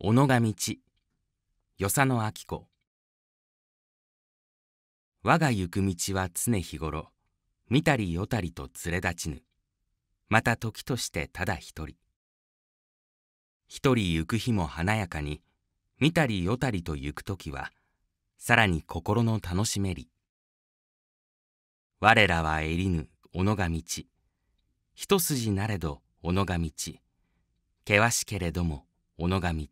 小野上地与謝野明子我が行く道は常日頃見たりよたりと連れ立ちぬまた時としてただ一人一人行く日も華やかに見たりよたりと行く時はさらに心の楽しめり我らはりぬ小野上地一筋なれど小野上地険しけれども小野が道